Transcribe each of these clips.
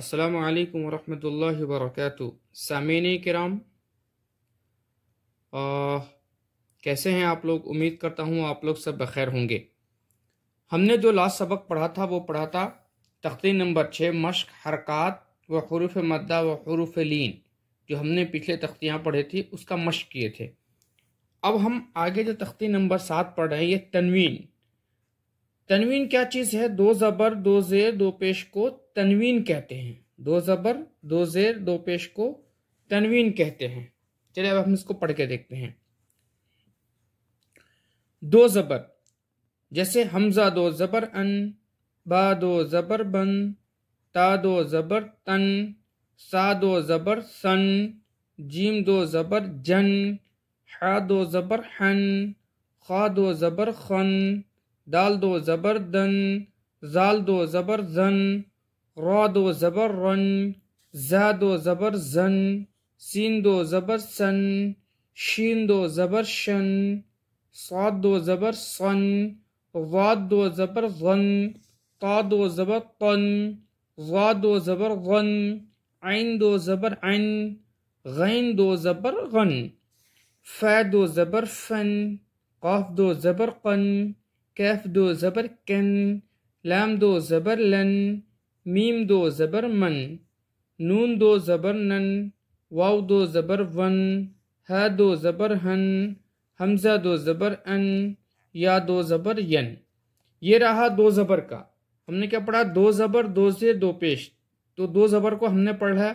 अस्सलाम वालेकुम रहमतुल्लाहि वबरकatuह सामीन कराम कैसे हैं आप लोग उम्मीद करता हूँ आप लोग सब बखैर होंगे हमने जो लास्ट सबक पढ़ा था वो पढ़ा था तख्ती नंबर छः मश्क हरकत व हरूफ मद्दा व हरूफ लीन जो हमने पिछले तख्तियाँ पढ़ी थी उसका मश्क किए थे अब हम आगे जो तख्ती नंबर सात पढ़ रहे हैं ये तनवीन तनवीन क्या चीज़ है दो ज़बर दो ज़ेर दो पेश को तनवीन कहते हैं दो ज़बर दो ज़ेर दो पेश को तनवीन कहते हैं चलिए अब हम इसको पढ़ के देखते हैं दो ज़बर जैसे हमज़ा दो ज़बर अन बा दो ज़बर बन ता दो ज़बर तन सा दो ज़बर सन जीम दो ज़बर जन हा दो ज़बर हन खा दो ज़बर खन دال دو زبر دن زال دو زبر زن را دو زبر رن زه دو زبر زن سین دو زبر سن شین دو زبر شن صاد دو زبر صن ضاد دو زبر ظن تا دو زبر طن ضادو دو زبر غن عین دو زبر عن غین دو زبر غن فا دو زبر فن قاف دو زبر قن कैफ दो ज़बर कन लैम दो ज़बर लन मीम दो ज़बर मन नून दो ज़बर नन वाव दो ज़बर वन है दो ज़बर हन हमज़ा दो ज़बर अन या दो ज़बर यन ये रहा दो ज़बर का हमने क्या पढ़ा दो ज़बर दो से दो पेश तो दो ज़बर को हमने पढ़ा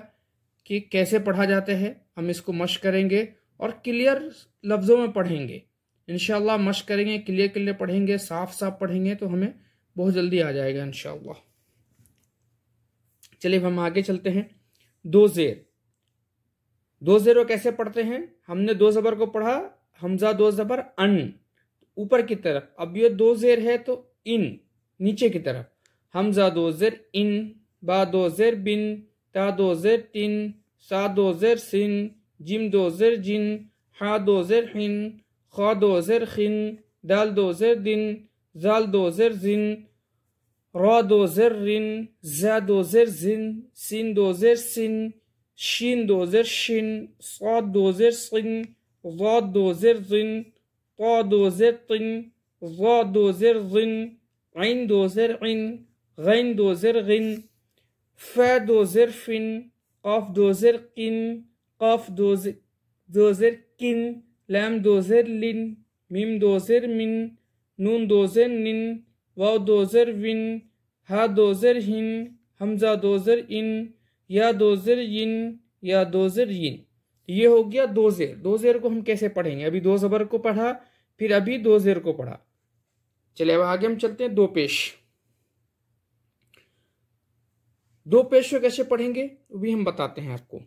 कि कैसे पढ़ा जाते हैं हम इसको मश करेंगे और क्लियर लफ्ज़ों में पढ़ेंगे इनशाला मश करेंगे क्लियर क्लियर पढ़ेंगे साफ साफ पढ़ेंगे तो हमें बहुत जल्दी आ जाएगा इनशाला चलिए हम आगे चलते हैं दो जेर दो जेरो कैसे पढ़ते हैं हमने दो जबर को पढ़ा हमजा दो जबर अन ऊपर की तरफ अब ये दो जेर है तो इन नीचे की तरफ हमजा दो जेर इन बा दो जेर बिन ता दो जेर तिन सा दो जेर सिन जिम दो जेर जिन हा दो जेर हिन دوزر خین دوزر دین دوزر زین دوزر رین دوزر زین زن سین شین دوزر شین صاد دوزر سین ضاد دوزر زین طا دوزر طن ضا دوزر زین عین دوزر عین غین دوزر غین ف دوزر فین قاف دوزر قین قاف دوزر دوزر کین लैम जेर लिन मिम दोजर मिन नून जेर निन वाव दोजर विन हा दोजर हिन हमजा दोजर इन या दोजर इन या दोजर इन ये हो गया दो जेर दो जेर को हम कैसे पढ़ेंगे अभी दो जबर को पढ़ा फिर अभी दो जेर को पढ़ा चलिए अब आगे हम चलते हैं दो पेश दो पेश को कैसे पढ़ेंगे वो भी हम बताते हैं आपको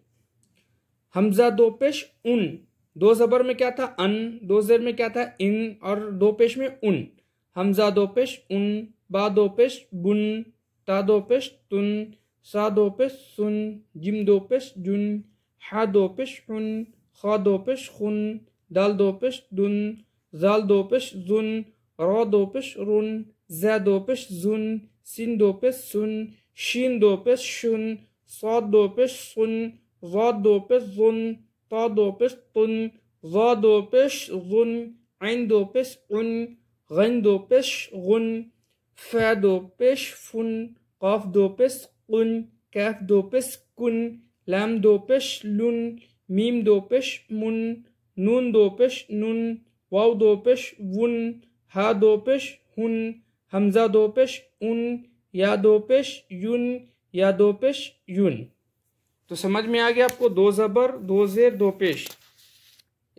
हमजा दो पेश उन दो जबर में क्या था अन दो जर में क्या था इन और दो पेश में उन हमजा दो पेश उन बा दो पेश बुन ता दो पेश तुन सा दो पेश सुन जिम दो पेश जुन हा दो पेश उन खा दो पेश खुन दाल दो पेश दुन जाल दो पेश जुन रो दो पेश रुन जै दो पेश जुन सिन दो पेश सुन शीन दो पेश शुन सौ दो पेश सुन वो दो पेश जुन Tadopis Tun, Sadopis Run, Eindopis Un, Rendopis Run, Ferdopis Fun, Rafdopis Un, Kafdopis Kun, Lamdopis Lun, Mimdopis Mun, Nundopisch nun, Waudopisch wun, Hadopisch hun, Hamzadopisch un, Yadopisch yun, Yadopisch yun. तो समझ में आ गया आपको दो ज़बर दो ज़ेर दो पेश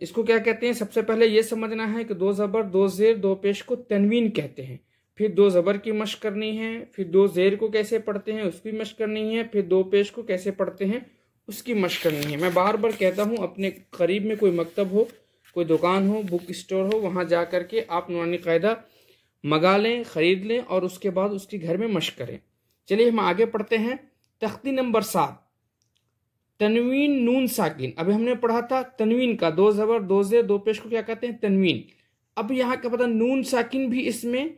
इसको क्या कहते हैं सबसे पहले ये समझना है कि दो ज़बर दो ज़ेर दो पेश को तनवीन कहते हैं फिर दो ज़बर की मश करनी है फिर दो ज़ेर को कैसे पढ़ते हैं उसकी मश करनी है फिर दो पेश को कैसे पढ़ते हैं उसकी मश करनी है मैं बार बार कहता हूँ अपने करीब में कोई मकतब हो कोई दुकान हो बुक स्टोर हो वहाँ जा कर के आप नुरानी कायदा मंगा लें ख़रीद लें और उसके बाद उसकी घर में मश करें चलिए हम आगे पढ़ते हैं तख्ती नंबर सात तनवीन नून साकिन अभी हमने पढ़ा था तनवीन का दो जबर दो जे दो पेश को क्या कहते हैं तनवीन अब यहाँ का पता नून साकिन भी इसमें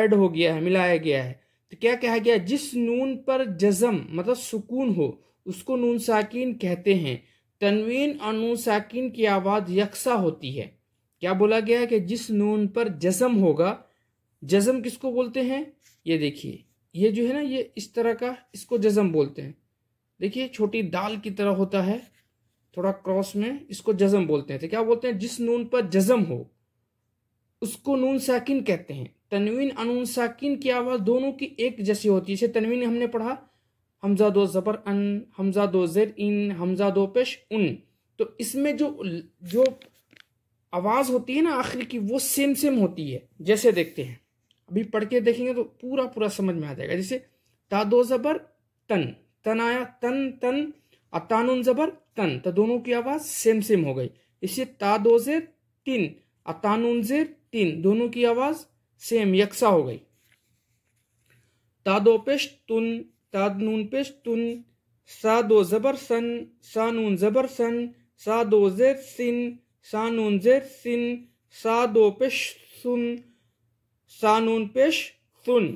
ऐड हो गया है मिलाया गया है तो क्या कहा गया जिस नून पर जजम मतलब सुकून हो उसको नून साकिन कहते हैं तनवीन और नून साकिन की आवाज़ यकसा होती है क्या बोला गया है कि जिस नून पर जजम होगा जजम किसको बोलते हैं ये देखिए ये जो है ना ये इस तरह का इसको जजम बोलते हैं देखिए छोटी दाल की तरह होता है थोड़ा क्रॉस में इसको जजम बोलते हैं तो क्या बोलते हैं जिस नून पर जजम हो उसको नून साकिन कहते हैं तनवीन अनून साकिन की आवाज़ दोनों की एक जैसी होती है जैसे तनवीन हमने पढ़ा हमजा दो ज़बर अन हमजा दो जेर इन हमजा दो पेश उन तो इसमें जो जो आवाज़ होती है ना आखिर की वो सेम सेम होती है जैसे देखते हैं अभी पढ़ के देखेंगे तो पूरा पूरा समझ में आ जाएगा जैसे ता दो ज़बर तन तन आया तन तन अतानुन जबर तन तो दोनों की आवाज सेम सेम हो गई इससे ता दो जेर तीन अतानुन जेर तीन दोनों की आवाज सेम यकसा हो गई ता दो पेश तुन ता नून पेश तुन सा दो जबर सन सा नून जबर सन सा दो जेर सिन सा नून जेर सिन सा दो पेश सुन सा नून पेश सुन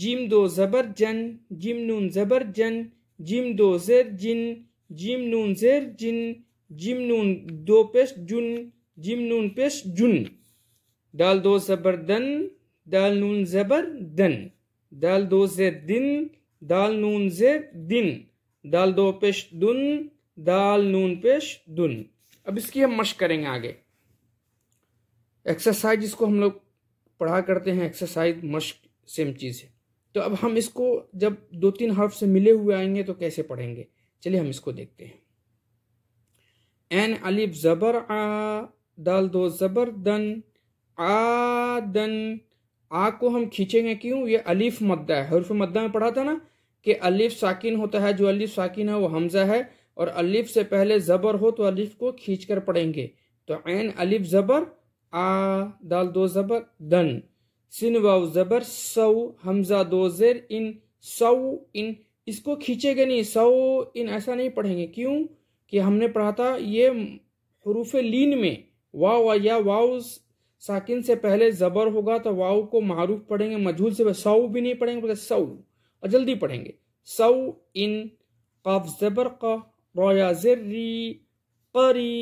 जिम दो ज़बर जन जिम नून ज़बर जन जिम दो ज़ेर जिन जिम नून ज़ेर जिन जिम नून दो पेश जुन जिम नून पेश जुन दाल दो ज़बर दन दाल नून ज़बर दन दाल दो ज़ेर दिन दाल नून ज़ेर दिन दाल दो पेश दुन दाल नून पेश दुन अब इसकी हम मश करेंगे आगे एक्सरसाइज इसको हम लोग पढ़ा करते हैं एक्सरसाइज मश्क सेम चीज़ है तो अब हम इसको जब दो तीन हर्फ से मिले हुए आएंगे तो कैसे पढ़ेंगे चलिए हम इसको देखते हैं एन अलिफ जबर आ दाल दो जबर दन आ दन आ को हम खींचेंगे क्यों ये अलिफ मद्दा है हर्फ मद्दा में पढ़ा था ना कि अलिफ साकिन होता है जो अलिफ साकिन है वो हमजा है और अलिफ से पहले जबर हो तो अलिफ को खींच कर पढ़ेंगे तो एन अलिफ जबर आ दाल दो जबर दन सिन वाव जबर सऊ हमजा दो जेर इन सऊ इन इसको खींचेगा नहीं सऊ इन ऐसा नहीं पढ़ेंगे क्यों कि हमने पढ़ा था ये हरूफ लीन में वाव या वाव साकिन से पहले जबर होगा तो वाव को मारूफ पढ़ेंगे मजहूल से सऊ भी नहीं पढ़ेंगे बोले सऊ और जल्दी पढ़ेंगे सऊ इन काफ जबर का रोया जर्री करी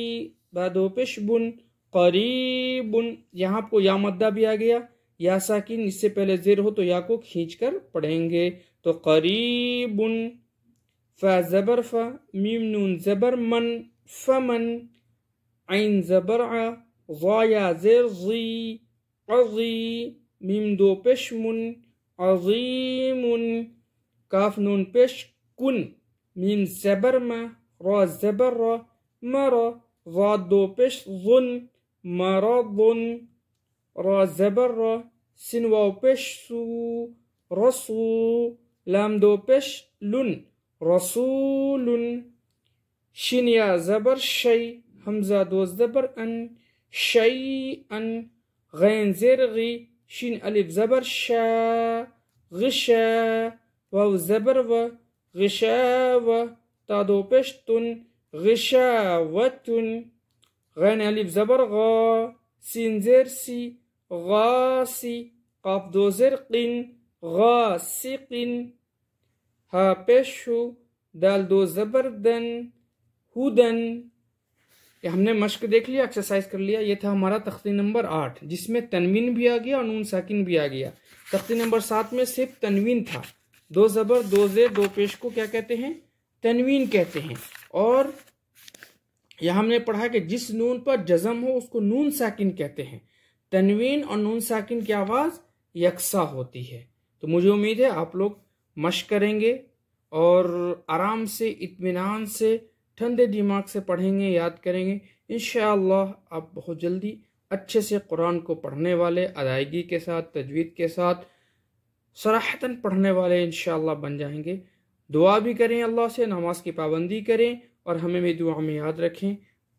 बदो पेशबुन करीबुन यहाँ आपको या मद्दा भी आ गया या साकिन इससे पहले जेर हो तो या को खींच कर पढ़ेंगे तो करीब फबर जबर नून जबर मन फ़मन आइन जबर आया जेर जी अजी मीम दो पेश मुन अजीमुन काफ नून पेश कुन मीम जबर म रबर जबर र मर वा पेश जुन را زبر را سين واو بش سو رسو لام دو بش لون رسول شين يا زبر شي همزة دو زبر أن شي أن غين زير غي شين ألف زبر شا غشا واو زبر و غشا و تا دو بشتن غشاوة غين ألف زبر غا سين زير سي غاسي قبض زرق غاسق ها पेशु दाल दो ज़बरदन हुदन ये हमने मश्क देख लिया एक्सरसाइज कर लिया ये था हमारा तख्ती नंबर आठ जिसमें तनवीन भी आ गया और नून साकिन भी आ गया तख्ती नंबर सात में सिर्फ तनवीन था दो ज़बर दो जे दो पेश को क्या कहते हैं तनवीन कहते हैं और यह हमने पढ़ा कि जिस नून पर जज़म हो उसको नून साकिन कहते हैं तनवीन और नून साकिन की आवाज़ यकसा होती है तो मुझे उम्मीद है आप लोग मश करेंगे और आराम से इत्मीनान से ठंडे दिमाग से पढ़ेंगे याद करेंगे इन आप बहुत जल्दी अच्छे से कुरान को पढ़ने वाले अदायगी के साथ तजवीद के साथ सराहतन पढ़ने वाले इन बन जाएंगे दुआ भी करें अल्लाह से नमाज की पाबंदी करें और हमें भी दुआ में याद रखें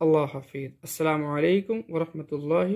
अल्लाह हाफिज़ अल्लाम वरहमल